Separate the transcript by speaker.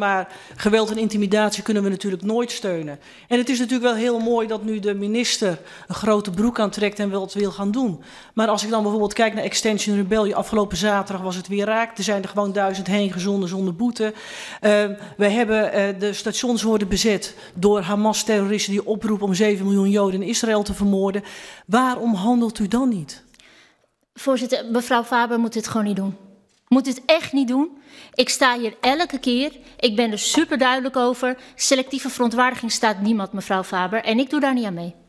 Speaker 1: Maar geweld en intimidatie kunnen we natuurlijk nooit steunen. En het is natuurlijk wel heel mooi dat nu de minister een grote broek aantrekt en wat wil gaan doen. Maar als ik dan bijvoorbeeld kijk naar Extension Rebellion, afgelopen zaterdag was het weer raak. Er zijn er gewoon duizend heen gezonden zonder boete. Uh, we hebben, uh, de stations worden bezet door Hamas-terroristen die oproepen om 7 miljoen Joden in Israël te vermoorden. Waarom handelt u dan niet? Voorzitter,
Speaker 2: mevrouw Faber moet dit gewoon niet doen. Moet dit echt niet doen? Ik sta hier elke keer. Ik ben er super duidelijk over. Selectieve verontwaardiging staat niemand, mevrouw Faber. En ik doe daar niet aan mee.